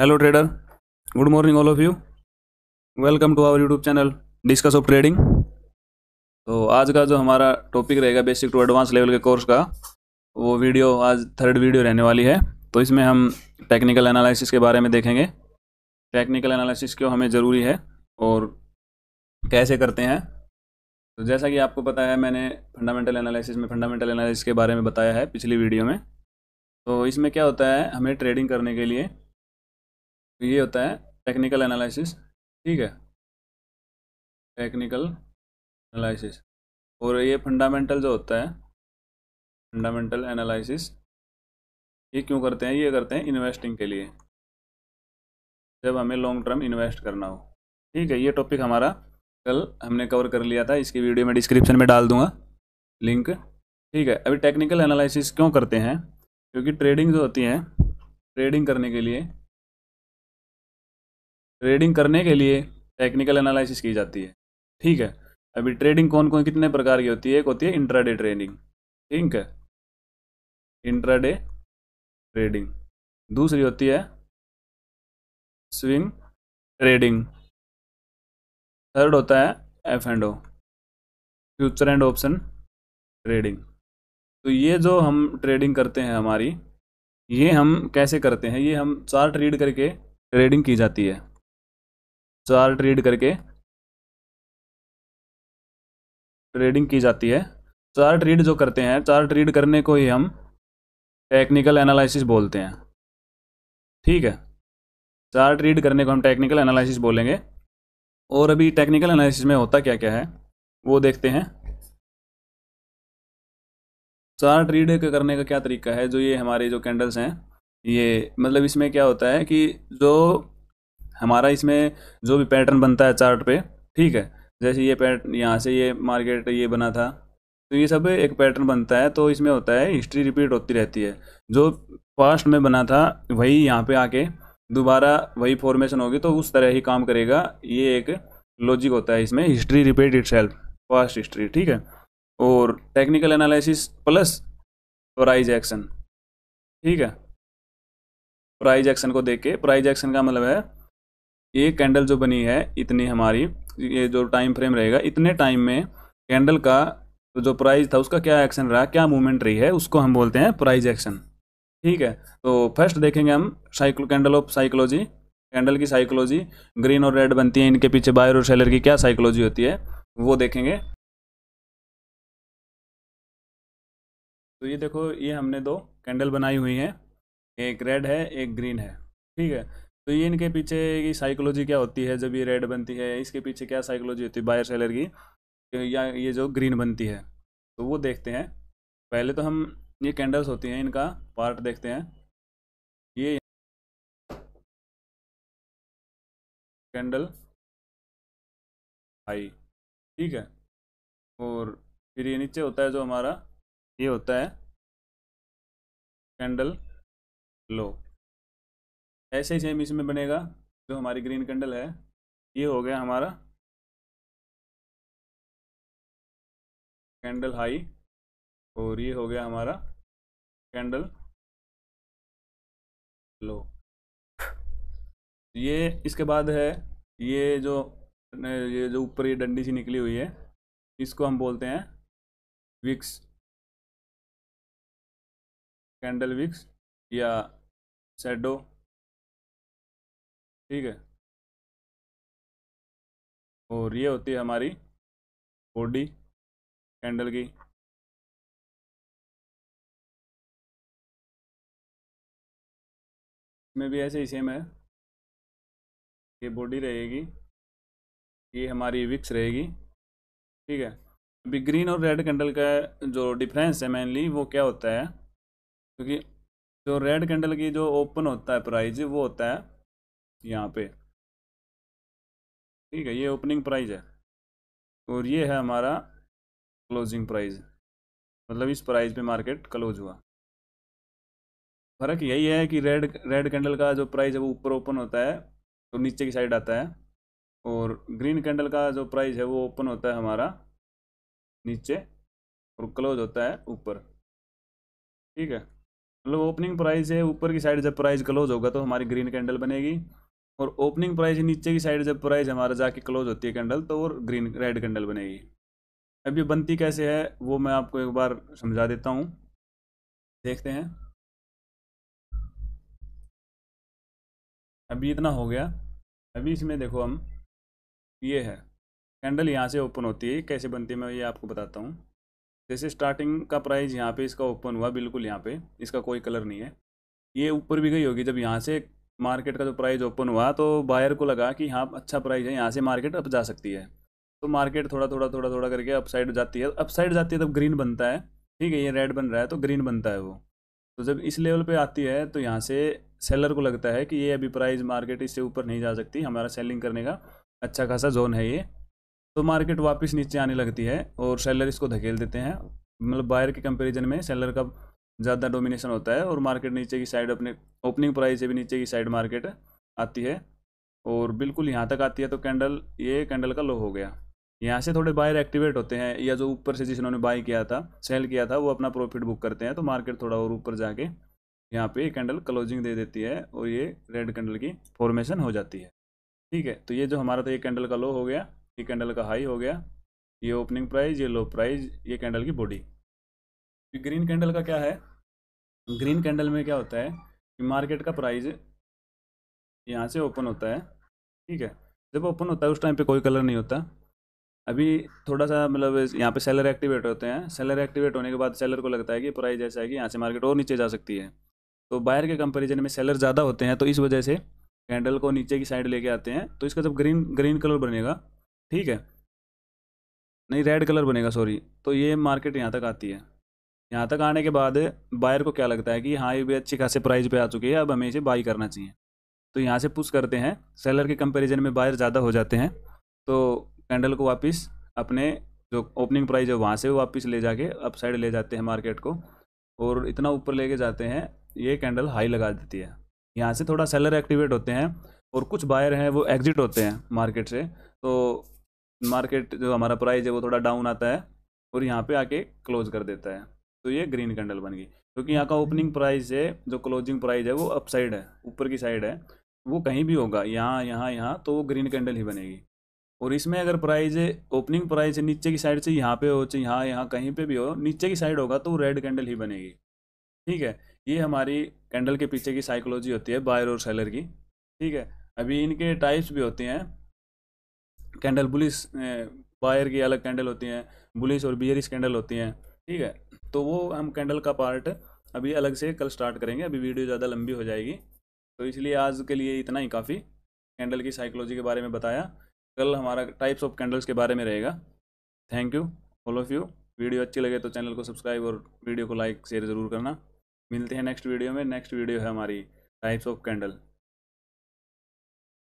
hello trader good morning all of you welcome to our YouTube channel discuss of trading तो आज का जो हमारा टॉपिक रहेगा बेसिक टू एडवांस लेवल के कोर्स का वो वीडियो आज थर्ड वीडियो रहने वाली है तो इसमें हम टेक्निकल एनालिसिस के बारे में देखेंगे टेक्निकल एनालिसिस क्यों हमें ज़रूरी है और कैसे करते हैं तो जैसा कि आपको पता है मैंने फंडामेंटल एनालिसिस में फंडामेंटल एनालिसिस के बारे में बताया है पिछली वीडियो में तो इसमें क्या होता है हमें ट्रेडिंग करने के लिए तो ये होता है टेक्निकल एनालिसिस ठीक है टेक्निकल एनालिसिस और ये फंडामेंटल जो होता है फंडामेंटल एनालिसिस ये क्यों करते हैं ये करते हैं इन्वेस्टिंग के लिए जब हमें लॉन्ग टर्म इन्वेस्ट करना हो ठीक है ये टॉपिक हमारा कल हमने कवर कर लिया था इसकी वीडियो मैं डिस्क्रिप्शन में डाल दूंगा लिंक ठीक है अभी टेक्निकल एनालिसिस क्यों करते हैं क्योंकि ट्रेडिंग जो होती है ट्रेडिंग करने के लिए ट्रेडिंग करने के लिए टेक्निकल एनालिसिस की जाती है ठीक है अभी ट्रेडिंग कौन कौन कितने प्रकार की होती है एक होती है इंट्राडे ट्रेडिंग ठीक है इंट्राडे ट्रेडिंग दूसरी होती है स्विंग ट्रेडिंग थर्ड होता है F and O future and option trading तो ये जो हम ट्रेडिंग करते हैं हमारी ये हम कैसे करते हैं ये हम चार्ट रीड करके ट्रेडिंग की जाती है चार्ट रीड करके ट्रेडिंग की जाती है चार्ट रीड जो करते हैं चार्ट रीड करने को ही हम टेक्निकल एनालिसिस बोलते हैं ठीक है चार्ट रीड करने को हम टेक्निकल एनालिसिस बोलेंगे और अभी टेक्निकल एनालिसिस में होता क्या क्या है वो देखते हैं चार्ट रीड करने का क्या तरीका है जो ये हमारे जो कैंडल्स हैं ये मतलब इसमें क्या होता है कि जो हमारा इसमें जो भी पैटर्न बनता है चार्ट पे ठीक है जैसे ये पैटर्न यहाँ से ये मार्केट ये बना था तो ये सब एक पैटर्न बनता है तो इसमें होता है हिस्ट्री रिपीट होती रहती है जो पास्ट में बना था वही यहाँ पे आके दोबारा वही फॉर्मेशन होगी तो उस तरह ही काम करेगा ये एक लॉजिक होता है इसमें history repeat itself past history ठीक है और technical analysis plus price action ठीक है प्राइज एक्शन को देख के प्राइज एक्शन का मतलब है एक कैंडल जो बनी है इतनी हमारी ये जो टाइम फ्रेम रहेगा इतने टाइम में कैंडल का जो प्राइज था उसका क्या एक्शन रहा क्या मूवमेंट रही है उसको हम बोलते हैं प्राइज एक्शन ठीक है तो फर्स्ट देखेंगे हम साइक्लो कैंडल ऑफ साइकोलॉजी कैंडल की साइकोलॉजी ग्रीन और रेड बनती है इनके पीछे बायर और सेलर की क्या साइकोलॉजी होती है वो देखेंगे तो ये देखो ये हमने दो कैंडल बनाई हुई है एक रेड है एक ग्रीन है ठीक है तो ये इनके पीछे की साइकोलॉजी क्या होती है जब ये रेड बनती है इसके पीछे क्या साइकोलॉजी होती है बायर सेलर की या ये जो ग्रीन बनती है तो वो देखते हैं पहले तो हम ये कैंडल्स होती हैं इनका पार्ट देखते हैं ये कैंडल हाई ठीक है और फिर ये नीचे होता है जो हमारा ये होता है कैंडल लो ऐसे ही सेम इसमें बनेगा जो हमारी ग्रीन कैंडल है ये हो गया हमारा कैंडल हाई और ये हो गया हमारा कैंडल लो ये इसके बाद है ये जो ये जो ऊपर ये डंडी सी निकली हुई है इसको हम बोलते हैं विक्स कैंडल विक्स या सेडो ठीक है और ये होती है हमारी बॉडी कैंडल की में भी ऐसे ही सेम है ये बॉडी रहेगी ये हमारी विक्स रहेगी ठीक है अभी ग्रीन और रेड कैंडल का जो डिफरेंस है मेनली वो क्या होता है क्योंकि जो रेड कैंडल की जो ओपन होता है प्राइज वो होता है यहाँ पे ठीक है ये ओपनिंग प्राइस है और ये है हमारा क्लोजिंग प्राइस मतलब इस प्राइस पे मार्केट क्लोज हुआ फ़र्क यही है कि रेड रेड कैंडल का जो प्राइस है वो ऊपर ओपन होता है तो नीचे की साइड आता है और ग्रीन कैंडल का जो प्राइस है वो ओपन होता है हमारा नीचे और क्लोज होता है ऊपर ठीक है मतलब ओपनिंग प्राइस है ऊपर की साइड जब प्राइस क्लोज होगा तो हमारी ग्रीन कैंडल बनेगी और ओपनिंग प्राइस नीचे की साइड जब प्राइस हमारा जाके क्लोज होती है कैंडल तो और ग्रीन रेड कैंडल बनेगी अब ये बनती कैसे है वो मैं आपको एक बार समझा देता हूँ देखते हैं अभी इतना हो गया अभी इसमें देखो हम ये है कैंडल यहाँ से ओपन होती है कैसे बनती है मैं ये आपको बताता हूँ जैसे स्टार्टिंग का प्राइस यहाँ पे इसका ओपन हुआ बिल्कुल यहाँ पे इसका कोई कलर नहीं है ये ऊपर भी गई होगी जब यहाँ से मार्केट का जो प्राइस ओपन हुआ तो बायर को लगा कि हाँ अच्छा प्राइस है यहाँ से मार्केट अब जा सकती है तो मार्केट थोड़ा थोड़ा थोड़ा थोड़ा करके अपसाइड जाती है अपसाइड जाती है तब ग्रीन बनता है ठीक है ये रेड बन रहा है तो ग्रीन बनता है वो तो जब इस लेवल पे आती है तो यहाँ से सेलर को लगता है कि ये अभी प्राइस मार्केट इससे ऊपर नहीं जा सकती हमारा सेलिंग करने का अच्छा खासा जोन है ये तो मार्केट वापस नीचे आने लगती है और सेलर इसको धकेल देते हैं मतलब बायर के कंपेरिजन में सेलर का ज़्यादा डोमिनेशन होता है और मार्केट नीचे की साइड अपने ओपनिंग प्राइस से भी नीचे की साइड मार्केट आती है और बिल्कुल यहाँ तक आती है तो कैंडल ये कैंडल का लो हो गया यहाँ से थोड़े बायर एक्टिवेट होते हैं या जो ऊपर से जिस उन्होंने बाई किया था सेल किया था वो अपना प्रॉफिट बुक करते हैं तो मार्केट थोड़ा और ऊपर जाके यहाँ पे कैंडल क्लोजिंग दे देती है और ये रेड कैंडल की फॉर्मेशन हो जाती है ठीक है तो ये जो हमारा था ये कैंडल का लो हो गया ये कैंडल का हाई हो गया ये ओपनिंग प्राइज़ ये लो प्राइज ये कैंडल की बॉडी ग्रीन कैंडल का क्या है ग्रीन कैंडल में क्या होता है कि मार्केट का प्राइस यहाँ से ओपन होता है ठीक है जब ओपन होता है उस टाइम पे कोई कलर नहीं होता अभी थोड़ा सा मतलब यहाँ पे सेलर एक्टिवेट होते हैं सेलर एक्टिवेट होने के बाद सेलर को लगता है कि प्राइस ऐसा है कि यहाँ से मार्केट और नीचे जा सकती है तो बायर के कंपेरिजन में सेलर ज़्यादा होते हैं तो इस वजह से कैंडल को नीचे की साइड लेके आते हैं तो इसका जब ग्रीन ग्रीन कलर बनेगा ठीक है नहीं रेड कलर बनेगा सॉरी तो ये मार्केट यहाँ तक आती है यहाँ तक आने के बाद बायर को क्या लगता है कि हाँ ये भी अच्छी खासी प्राइस पे आ चुकी है अब हमें इसे बाई करना चाहिए तो यहाँ से पुश करते हैं सेलर के कंपैरिजन में बायर ज़्यादा हो जाते हैं तो कैंडल को वापस अपने जो ओपनिंग प्राइस है वहाँ से वापस ले जाके अप साइड ले जाते हैं मार्केट को और इतना ऊपर लेके जाते हैं ये कैंडल हाई लगा देती है यहाँ से थोड़ा सेलर एक्टिवेट होते हैं और कुछ बायर हैं वो एग्जिट होते हैं मार्केट से तो मार्केट जो हमारा प्राइस है वो थोड़ा डाउन आता है और यहाँ पे आके क्लोज कर देता है तो ये ग्रीन कैंडल बन गई क्योंकि यहाँ का ओपनिंग प्राइस है जो क्लोजिंग प्राइस है वो अप साइड है ऊपर की साइड है वो कहीं भी होगा यहाँ यहाँ यहाँ तो वो ग्रीन कैंडल ही बनेगी और इसमें अगर प्राइस ओपनिंग प्राइस नीचे की साइड से यहाँ पे हो चाहे यहाँ यहाँ कहीं पे भी हो नीचे की साइड होगा तो वो रेड कैंडल ही बनेगी ठीक है ये हमारी कैंडल के पीछे की साइकोलॉजी होती है बायर और सेलर की ठीक है अभी इनके टाइप्स भी होते हैं कैंडल बुलिस बायर की अलग कैंडल होती हैं बुलिस और बियरिस कैंडल होती हैं ठीक है तो वो हम कैंडल का पार्ट अभी अलग से कल स्टार्ट करेंगे अभी वीडियो ज़्यादा लंबी हो जाएगी तो इसलिए आज के लिए इतना ही काफ़ी कैंडल की साइकोलॉजी के बारे में बताया कल हमारा टाइप्स ऑफ कैंडल्स के बारे में रहेगा thank you all of you video अच्छी लगे तो चैनल को सब्सक्राइब और वीडियो को लाइक शेयर ज़रूर करना मिलते हैं नेक्स्ट वीडियो में नेक्स्ट वीडियो है हमारी टाइप्स ऑफ कैंडल